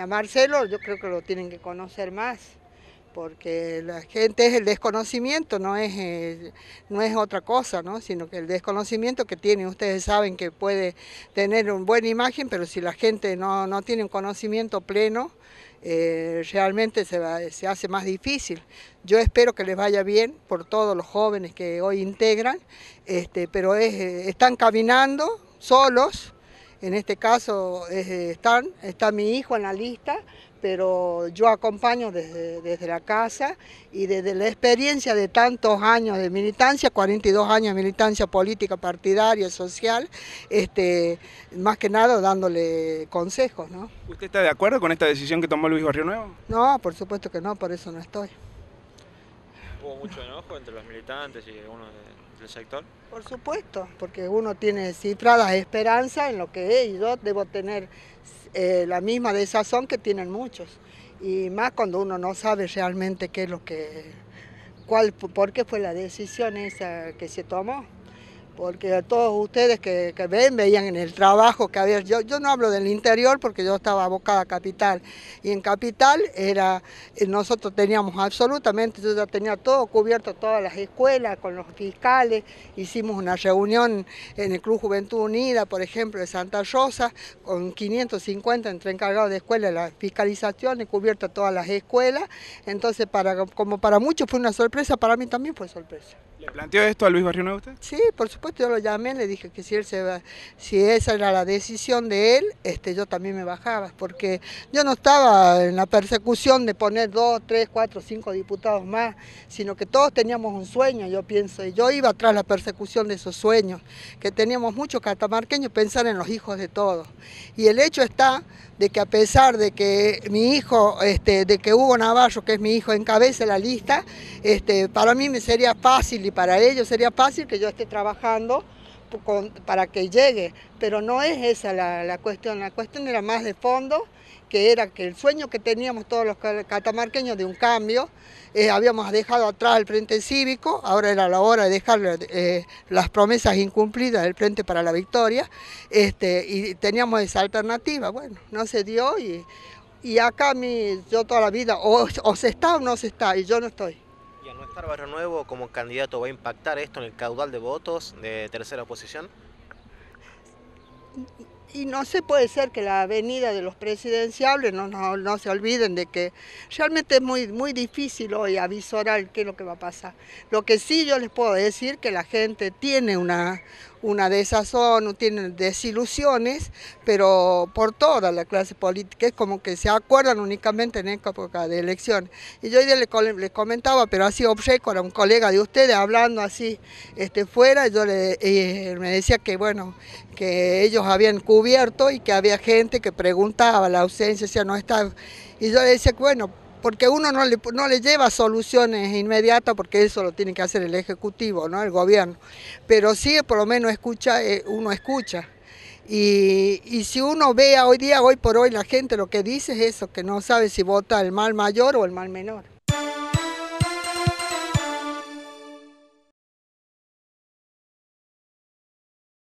A Marcelo yo creo que lo tienen que conocer más, porque la gente es el desconocimiento, no es, eh, no es otra cosa, sino que el desconocimiento que tiene, ustedes saben que puede tener una buena imagen, pero si la gente no, tiene un conocimiento pleno, eh, realmente se, hace más difícil. Yo espero que les vaya bien por todos los jóvenes que hoy integran, este, pero eh, están caminando solos en este caso eh, están, está mi hijo en la lista, pero yo acompaño desde, la casa y desde la experiencia de tantos años de militancia, 42 años de militancia política, partidaria, social, este, más que nada dándole consejos. ¿Usted está de acuerdo con esta decisión que tomó Luis Barrio Nuevo? No, por supuesto que no, por eso no estoy hubo mucho enojo entre los militantes y uno del sector. Por supuesto, porque uno tiene cifradas esperanza en lo que es y yo debo tener eh, la misma desazón que tienen muchos. Y más cuando uno no sabe realmente qué es lo que, cuál, por qué fue la decisión esa que se tomó porque todos ustedes que, ven, veían en el trabajo que había. Yo, no hablo del interior porque yo estaba abocada a Capital. Y en Capital era, eh, nosotros teníamos absolutamente, yo ya tenía todo cubierto, todas las escuelas, con los fiscales. Hicimos una reunión en el Club Juventud Unida, por ejemplo, de Santa Rosa, con 550 entre encargados de escuelas, la fiscalización y cubierta todas las escuelas. Entonces, para, como para muchos fue una sorpresa, para mí también fue sorpresa. ¿Le planteó esto a Luis Barrio Nuevo usted? Sí, por supuesto, yo lo llamé, le dije que si él se va, si esa era la decisión de él, este, yo también me bajaba, porque yo no estaba en la persecución de poner dos, tres, cuatro, cinco diputados más, sino que todos teníamos un sueño, yo pienso, y yo iba tras la persecución de esos sueños, que teníamos muchos catamarqueños pensar en los hijos de todos. Y el hecho está de que a pesar de que mi hijo, este, de que Hugo Navarro, que es mi hijo, encabece la lista, este, para mí me sería fácil y para ellos sería fácil que yo esté trabajando para que llegue, pero no es esa la, cuestión, la cuestión era más de fondo, que era que el sueño que teníamos todos los catamarqueños de un cambio, eh, habíamos dejado atrás el Frente Cívico, ahora era la hora de dejar eh, las promesas incumplidas del Frente para la Victoria, este, y teníamos esa alternativa, bueno, no se dio y, y acá mi, yo toda la vida, o se está o no se está, y yo no estoy estar Barrio Nuevo como candidato? ¿Va a impactar esto en el caudal de votos de tercera oposición? Y, no se puede ser que la venida de los presidenciables, no, no, se olviden de que realmente es muy, muy difícil hoy avisorar qué es lo que va a pasar. Lo que sí yo les puedo decir que la gente tiene una, una de esas son, tienen desilusiones, pero por toda la clase política, es como que se acuerdan únicamente en época de elección. Y yo le, comentaba, pero así obseco a un colega de ustedes hablando así este, fuera, yo le, y eh, me decía que bueno, que ellos habían cubierto y que había gente que preguntaba la ausencia, si no está. Y yo le decía, bueno, porque uno no le, no le lleva soluciones inmediatas, porque eso lo tiene que hacer el Ejecutivo, ¿no? el gobierno, pero sí por lo menos escucha, eh, uno escucha. Y, y, si uno vea hoy día, hoy por hoy, la gente lo que dice es eso, que no sabe si vota el mal mayor o el mal menor.